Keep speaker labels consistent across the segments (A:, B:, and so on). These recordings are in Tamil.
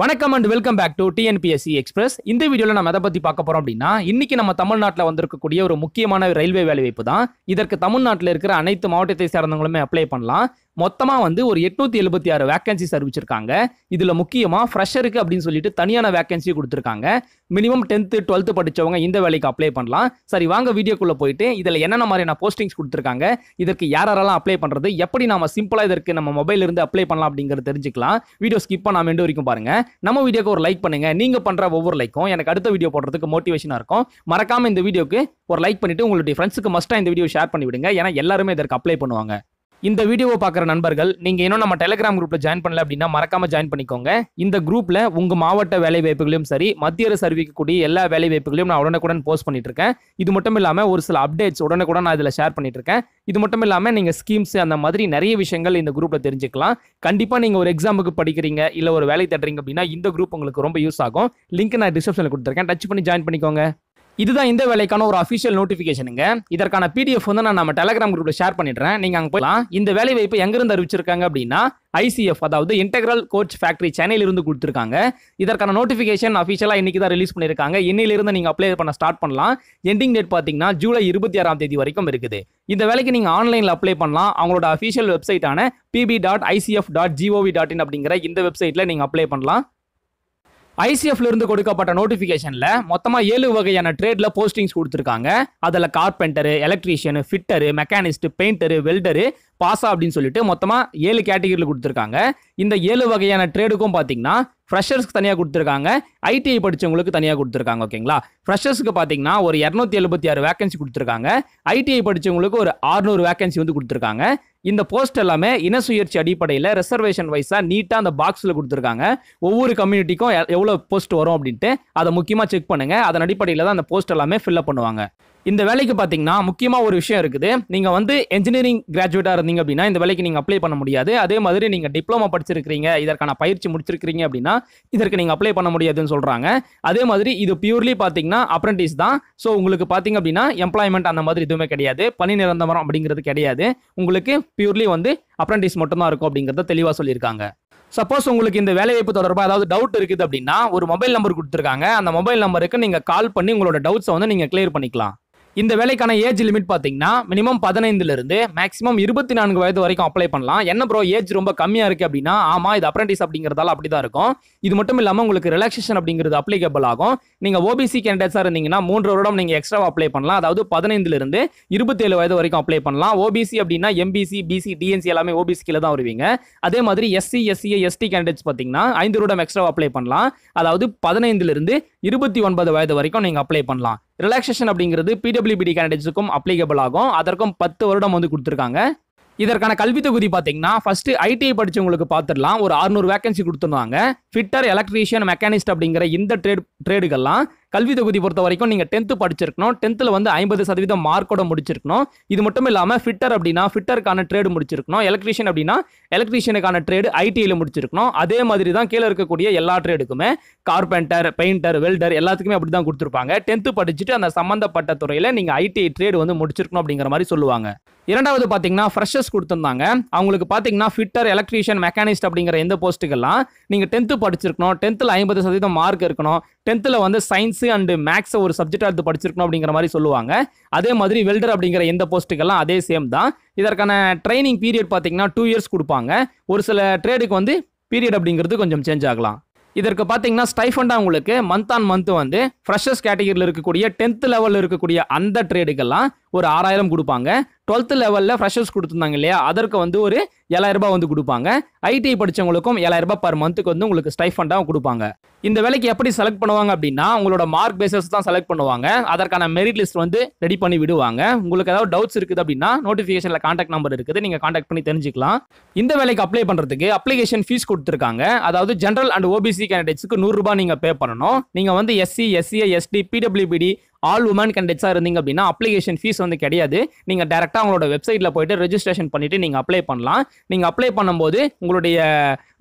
A: வணக்கம் and welcome back to TNPSC express இந்த வீடியோவில் நம்ம எதை பற்றி பார்க்க போகிறோம் அப்படின்னா இன்றைக்கி நம்ம தமிழ்நாட்டில் வந்திருக்கக்கூடிய ஒரு முக்கியமான ரயில்வே வேலைவாய்ப்பு தான் இதற்கு தமிழ்நாட்டில் இருக்கிற அனைத்து மாவட்டத்தை சேர்ந்தவங்களுமே அப்ளை பண்ணலாம் மொத்தமாக வந்து ஒரு எட்நூத்தி எழுபத்தி ஆறு வேகன்சிஸ் அறிவிச்சிருக்காங்க இதில் முக்கியமாக ஃப்ரெஷருக்கு அப்படின்னு சொல்லிட்டு தனியான வேகன்சி கொடுத்துருக்காங்க மினிமம் டென்த்து டுவெல்த்து படித்தவங்க இந்த வேலைக்கு அப்ளை பண்ணலாம் சரி வாங்க வீடியோக்குள்ளே போயிட்டு இதில் என்னென்ன மாதிரியான போஸ்டிங்ஸ் கொடுத்துருக்காங்க இதற்கு யாரெல்லாம் அப்ளை பண்ணுறது எப்படி நம்ம சிம்பிளாக இதற்கு நம்ம மொபைல் இருந்து அப்ளை பண்ணலாம் அப்படிங்கிறத தெரிஞ்சுக்கலாம் வீடியோ ஸ்கிப் பண்ணாம எண்டு வரைக்கும் பாருங்கள் நம்ம வீடியோக்கு ஒரு லைக் பண்ணுங்கள் நீங்கள் பண்ணுற ஒவ்வொரு லைக்கும் எனக்கு அடுத்த வீடியோ போடுறதுக்கு மோட்டிவேஷனாக இருக்கும் மறக்காமல் இந்த வீடியோக்கு ஒரு லைக் பண்ணிவிட்டு உங்களுடைய ஃப்ரெண்ட்ஸுக்கு மஸ்ட்டாக இந்த வீடியோ ஷேர் பண்ணிவிடுங்க ஏன்னா எல்லாருமே இதற்கு அப்ளை பண்ணுவாங்க இந்த வீடியோவை பார்க்குற நண்பர்கள் நீங்கள் இன்னும் நம்ம டெலிகிராம் குரூப்பில் ஜாயின் பண்ணல அப்படின்னா மறக்காமல் ஜாயின் பண்ணிக்கோங்க இந்த குரூப்பில் உங்கள் மாவட்ட வேலை வாய்ப்புகளையும் சரி மத்திய அரசு அறிவிக்கக்கூடிய எல்லா வேலை வாய்ப்புகளையும் நான் உடனுக்குடன் போஸ்ட் பண்ணிட்டு இருக்கேன் இது மட்டும் இல்லாமல் ஒரு சில அப்டேட்ஸ் உடனுக்குடன் நான் இதில் ஷேர் பண்ணிட்டு இருக்கேன் இது மட்டும் இல்லாமல் நீங்கள் ஸ்கீம்ஸ் அந்த மாதிரி நிறைய விஷயங்கள் இந்த குரூப்பில் தெரிஞ்சுக்கலாம் கண்டிப்பாக நீங்கள் ஒரு எக்ஸாமுக்கு படிக்கிறீங்க இல்லை ஒரு வேலை தேடுறீங்க அப்படின்னா இந்த குரூப் உங்களுக்கு ரொம்ப யூஸ் ஆகும் லிங்க் நான் டிஸ்கிரிப்ஷனில் கொடுத்துருக்கேன் டச் பண்ணி ஜாயின் பண்ணிக்கோங்க இதுதான் இந்த வேலைக்கான ஒரு அஃபிஷியல் நோட்டிஃபிகேஷனுங்க இதற்கான பிடிஎஃப் வந்து நான் நம்ம டெலகிராம் குரூப்ல ஷேர் பண்ணிடுறேன் நீங்க அங்கே போகலாம் இந்த வேலை வாய்ப்பு எங்கிருந்து அறிவிச்சிருக்காங்க அப்படின்னா ஐசிஎஃப் அதாவது இன்டெகிரல் கோச் ஃபேக்டரி சென்னையிலிருந்து கொடுத்துருக்காங்க இதற்கான நோட்டிஃபிகேஷன் அஃபிஷியலாக இன்றைக்கி தான் ரிலீஸ் பண்ணியிருக்காங்க இன்னிலிருந்து நீங்கள் அப்ளை பண்ண ஸ்டார்ட் பண்ணலாம் எண்டிங் டேட் பார்த்தீங்கன்னா ஜூலை இருபத்தி ஆறாம் தேதி வரைக்கும் இருக்குது இந்த வேலைக்கு நீங்கள் ஆன்லைனில் அப்ளை பண்ணலாம் அவங்களோட அஃபிஷியல் வெப்சைட்டான PB dot ICF dot GOV dot in அப்படிங்கிற இந்த வெப்சைட்டில் நீங்கள் அப்ளை பண்ணலாம் ஐசிஎஃப்ல இருந்து கொடுக்கப்பட்ட நோட்டிபிகேஷன்ல மொத்தமா ஏழு வகையான ட்ரேட்ல போஸ்டிங்ஸ் கொடுத்துருக்காங்க அதுல carpenter electrician fitter machinist painter welder பாசா அப்படின்னு சொல்லிட்டு மொத்தமா ஏழு கேட்டகரியில் கொடுத்துருக்காங்க இந்த ஏழு வகையான ட்ரேடுக்கும் பார்த்தீங்கன்னா ஃப்ரெஷர்ஸ்க்கு தனியாக கொடுத்துருக்காங்க ஐடிஐ படித்தவங்களுக்கு தனியாக கொடுத்துருக்காங்க ஓகேங்களா ஃப்ரெஷர்ஸ்க்கு பார்த்தீங்கன்னா ஒரு இரநூத்தி எழுபத்தி ஆறு வேக்கன்சி கொடுத்துருக்காங்க ஐடிஐ படித்தவங்களுக்கு ஒரு ஆறுநூறு வேக்கன்சி வந்து கொடுத்துருக்காங்க இந்த போஸ்ட் எல்லாமே இன சுயற்சி அடிப்படையில் ரிசர்வேஷன் வைஸாக நீட்டாக அந்த பாக்ஸில் கொடுத்துருக்காங்க ஒவ்வொரு கம்யூனிட்டிக்கும் எவ்வளோ போஸ்ட் வரும் அப்படின்ட்டு அதை முக்கியமாக செக் பண்ணுங்கள் அதன் அடிப்படையில் தான் அந்த போஸ்ட் எல்லாமே ஃபில்அப் பண்ணுவாங்க இந்த வேலைக்கு பார்த்தீங்கன்னா முக்கியமாக ஒரு விஷயம் இருக்குது நீங்கள் வந்து என்ஜினியரிங் கிராஜுவேட்டாக இருந்தீங்க அப்படின்னா இந்த வேலைக்கு நீங்கள் அப்ளை பண்ண முடியாது அதே மாதிரி நீங்கள் டிப்ளமா படிச்சிருக்கிறீங்க இதற்கான பயிற்சி முடிச்சிருக்கிறீங்க அப்படின்னா இதற்கு நீங்கள் அப்ளை பண்ண முடியாதுன்னு சொல்கிறாங்க அதே மாதிரி இது பியூர்லி பார்த்தீங்கன்னா அப்ரண்டிஸ் தான் ஸோ உங்களுக்கு பார்த்தீங்க அப்படின்னா எம்ப்ளாய்மெண்ட் அந்த மாதிரி எதுவுமே கிடையாது பணி நிரந்தரம் அப்படிங்கிறது கிடையாது உங்களுக்கு பியூர்லி வந்து அப்ரண்டிஸ் மட்டும்தான் இருக்கும் அப்படிங்கிறத தெளிவாக சொல்லியிருக்காங்க சப்போஸ் உங்களுக்கு இந்த வேலைவாய்ப்பு தொடர்பாக ஏதாவது டவுட் இருக்குது அப்படின்னா ஒரு மொபைல் நம்பர் கொடுத்துருக்காங்க அந்த மொபைல் நம்பருக்கு நீங்கள் கால் பண்ணி உங்களோட டவுட்ஸை வந்து நீங்கள் கிளியர் பண்ணிக்கலாம் இந்த வேலைக்கான ஏஜ் லிமிட் பார்த்தீங்கன்னா மினிமம் பதினைந்துலேருந்து மேக்ஸிமம் இருபத்தி நான்கு வயது வரைக்கும் அப்ளை பண்ணலாம் என்ன ப்ரோ ஏஜ் ரொம்ப கம்மியாக இருக்குது அப்படின்னா ஆமாம் இது அப்ரண்டிஸ் அப்படிங்கிறதால அப்படி தான் இருக்கும் இது மட்டும் இல்லாமல் உங்களுக்கு ரிலாக்ஸேஷன் அப்படிங்கிறது அப்ளிகபிள் ஆகும் நீங்கள் ஓபிசி கேண்டிடேட்ஸாக இருந்தீங்கன்னா மூன்று வருடம் நீங்கள் எக்ஸ்ட்ரா அப்ளை பண்ணலாம் அதாவது பதினைந்துலேருந்து இருபத்தேழு வயது வரைக்கும் அப்ளை பண்ணலாம் ஓபிசி அப்படின்னா எம்பிசி பிசி டிஎன்சி எல்லாமே ஓபிசி தான் வருவீங்க அதே மாதிரி எஸ்சி எஸ்சி எஸ்டி கேண்டிடேட்ஸ் பார்த்தீங்கன்னா ஐந்து வருடம் எக்ஸ்ட்ரா அப்ளை பண்ணலாம் அதாவது பதினைந்துலேருந்து இருபத்தி ஒன்பது வயது வரைக்கும் நீங்கள் அப்ளை பண்ணலாம் ரிலாக்ஸேஷன் அப்படிங்கிறது பிடபிள்யூபிடி கேண்டிடேட்ஸுக்கும் அப்ளிகபிள் ஆகும் அதற்கும் பத்து வருடம் வந்து கொடுத்துருக்காங்க இதற்கான கல்வி தொகுதி பார்த்தீங்கன்னா ஃபர்ஸ்ட் ஐடிஐ படிச்சவங்களுக்கு பார்த்துடலாம் ஒரு அறுநூறு வேகன்சி கொடுத்துருவாங்க ஃபிட்டர் எலக்ட்ரீஷியன் மெக்கானிஸ்ட் அப்படிங்கிற இந்த ட்ரேட் ட்ரேடுகள்லாம் கல்வி தொகுதி பொறுத்த வரைக்கும் நீங்கள் டென்த்து படிச்சிருக்கணும் டென்த்தில் வந்து ஐம்பது சதவீதம் மார்க்கோட முடிச்சிருக்கணும் இது மட்டும் இல்லாமல் ஃபிட்டர் அப்படின்னா ஃபிட்டருக்கான ட்ரேடு முடிச்சிருக்கணும் எலக்ட்ரீஷியன் அப்படின்னா எலக்ட்ரீஷியனுக்கான ட்ரேடு ஐடியில் முடிச்சிருக்கணும் அதே மாதிரி தான் கீழே இருக்கக்கூடிய எல்லா ட்ரேடுக்குமே கார்பெண்டர் பெயிண்டர் வெல்டர் எல்லாத்துக்குமே அப்படி தான் கொடுத்துருப்பாங்க டென்த்து படிச்சுட்டு அந்த சம்மந்தப்பட்ட துறையில் நீங்கள் ஐடிஐ ட்ரேடு வந்து முடிச்சிருக்கணும் அப்படிங்கிற மாதிரி சொல்லுவாங்க இரண்டாவது பார்த்தீங்கன்னா ஃப்ரெஷர்ஸ் கொடுத்துருந்தாங்க அவங்களுக்கு பார்த்தீங்கன்னா ஃபிட்டர் எலக்ட்ரீஷியன் மெக்கானிஸ்ட் அப்படிங்கிற எந்த போஸ்ட்டுக்கெல்லாம் நீங்கள் டென்த்து படிச்சிருக்கணும் டென்த்தில் ஐம்பது சதவீதம் மார்க் இருக்கணும் டென்த்தில் வந்து சயின்ஸ் சயின்ஸு அண்டு மேக்ஸை ஒரு சப்ஜெக்டாக எடுத்து படிச்சிருக்கணும் அப்படிங்கிற மாதிரி சொல்லுவாங்க அதே மாதிரி வெல்டர் அப்படிங்கிற எந்த போஸ்ட்டுக்கெல்லாம் அதே சேம் தான் இதற்கான ட்ரைனிங் பீரியட் பார்த்தீங்கன்னா டூ இயர்ஸ் கொடுப்பாங்க ஒரு சில ட்ரேடுக்கு வந்து பீரியட் அப்படிங்கிறது கொஞ்சம் சேஞ்ச் ஆகலாம் இதற்கு பார்த்தீங்கன்னா ஸ்டைஃபண்டாக உங்களுக்கு மந்த் ஆன் மந்த் வந்து ஃப்ரெஷர்ஸ் கேட்டகரியில் இருக்கக்கூடிய டென்த் லெவலில் இருக்கக்கூடிய அந்த ட்ரேடுக்கெல்லாம் ஒரு ஆறாயிரம் கொடுப்பாங்க டுவெல்த் லெவலில் ஃப்ரெஷர்ஸ் கொடுத்துருந்தாங்க இல்லையா அதற்கு வந்து ஒரு ஏழாயிரரூபா வந்து கொடுப்பாங்க ஐடிஐ படித்தவங்களுக்கும் ஏழாயிரரூபா பர் மந்த்துக்கு வந்து உங்களுக்கு ஸ்டைஃபண்டாக கொடுப்பாங்க இந்த வேலைக்கு எப்படி செலக்ட் பண்ணுவாங்க அப்படின்னா உங்களோட மார்க் பேசஸ் தான் செலக்ட் பண்ணுவாங்க அதற்கான மெரிட் லிஸ்ட் வந்து ரெடி பண்ணி விடுவாங்க உங்களுக்கு ஏதாவது டவுட்ஸ் இருக்குது அப்படின்னா நோட்டிஃபிகேஷனில் காண்டாக்ட் நம்பர் இருக்குது நீங்கள் காண்டாக்ட் பண்ணி தெரிஞ்சுக்கலாம் இந்த வேலைக்கு அப்ளை பண்ணுறதுக்கு அப்ளிகேஷன் ஃபீஸ் கொடுத்துருக்காங்க அதாவது ஜென்ரல் அண்ட் ஓபிசி கேண்டிடேட்ஸுக்கு நூறுரூபா நீங்கள் பே பண்ணணும் நீங்கள் வந்து SC SCA ST PWBD all women கண்டெட்ஸாக இருந்தீங்க அப்படின்னா அப்ளிகேஷன் ஃபீஸ் வந்து கிடையாது நீங்கள் டேரெக்டாக அவங்களோட வெப்சைட்டில் போயிட்டு ரெஜிஸ்ட்ரேஷன் பண்ணிவிட்டு நீங்கள் அப்ளை பண்ணலாம் நீங்கள் அப்ளை பண்ணும்போது உங்களுடைய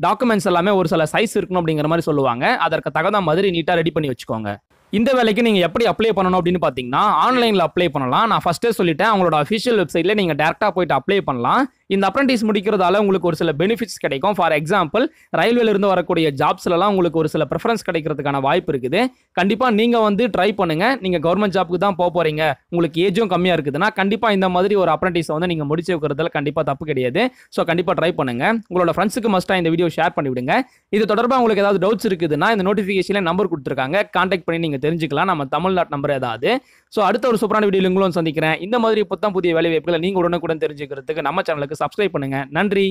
A: டாக்குமெண்ட்ஸ் எல்லாமே ஒரு சில சைஸ் இருக்கணும் அப்படிங்கிற மாதிரி சொல்லுவாங்க அதற்கு தகுந்த மாதிரி நீட்டாக ரெடி பண்ணி வச்சுக்கோங்க இந்த வேலைக்கு நீங்கள் எப்படி அப்ளை பண்ணணும் அப்படின்னு பார்த்தீங்கன்னா ஆன்லைனில் அப்ளை பண்ணலாம் நான் ஃபஸ்ட்டே சொல்லிட்டேன் அவங்களோட அஃபிஷியல் வெப்சைட்டில் நீங்கள் டேரெக்டாக போயிட்டு அப்ளை பண்ணலாம் இந்த அப்ரண்டிஸ் முடிக்கிறதால உங்களுக்கு ஒரு சில பெனிஃபிட்ஸ் கிடைக்கும் ஃபார் எக்ஸாம்பிள் ரயில்வேலேருந்து வரக்கூடிய ஜாப்ஸ்லலாம் உங்களுக்கு ஒரு சில ப்ரிஃபரன்ஸ் கிடைக்கிறதுக்கான வாய்ப்பு இருக்குது கண்டிப்பாக நீங்கள் வந்து ட்ரை பண்ணுங்கள் நீங்கள் கவர்மெண்ட் ஜாப்புக்கு தான் போக போகிறீங்க உங்களுக்கு ஏஜும் கம்மியாக இருக்குதுன்னா கண்டிப்பாக இந்த மாதிரி ஒரு அப்ரண்டிஸை வந்து நீங்கள் முடிச்சு வைக்கிறதுல கண்டிப்பாக தப்பு கிடையாது ஸோ கண்டிப்பாக ட்ரை பண்ணுங்கள் உங்களோட ஃப்ரெண்ட்ஸுக்கு மஸ்ட்டாக இந்த வீடியோ ஷேர் பண்ணிவிடுங்க இது தொடர்பாக உங்களுக்கு ஏதாவது டவுட்ஸ் இருக்குதுன்னா இந்த நோட்டிஃபிகேஷனில் நம்பர் கொடுத்துருக்காங்க கான்டாக்ட் பண்ணி நீங்கள் நீங்கள் தெரிஞ்சுக்கலாம் நம்ம தமிழ்நாட்டு நம்பர் ஏதாவது ஸோ அடுத்த ஒரு சூப்பரான வீடியோ உங்களும் சந்திக்கிறேன் இந்த மாதிரி புத்தம் புதிய வேலை வாய்ப்புகளை நீங்கள் உடனுக்குடன் தெரிஞ்சுக்கிறதுக்கு நம்ம சேனலுக்கு சப்ஸ்கிரைப் பண்ணுங்கள் நன்றி